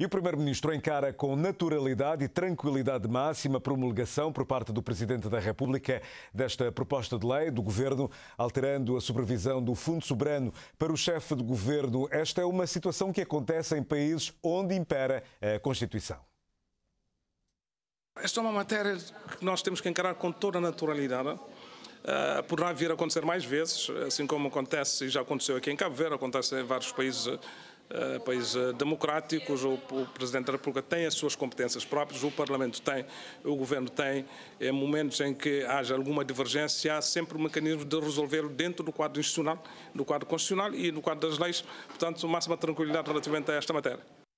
E o Primeiro-Ministro encara com naturalidade e tranquilidade máxima a promulgação por parte do Presidente da República desta proposta de lei do Governo, alterando a supervisão do Fundo Soberano. Para o chefe de governo, esta é uma situação que acontece em países onde impera a Constituição. Esta é uma matéria que nós temos que encarar com toda a naturalidade. Uh, poderá vir a acontecer mais vezes, assim como acontece e já aconteceu aqui em Cabo Verde, acontece em vários países eh, país eh, democráticos, o, Presidente da República tem as suas competências próprias, o Parlamento tem, o Governo tem. Em é momentos em que haja alguma divergência, há sempre um mecanismo de resolver dentro do quadro institucional, do quadro constitucional e no quadro das leis. Portanto, máxima tranquilidade relativamente a esta matéria.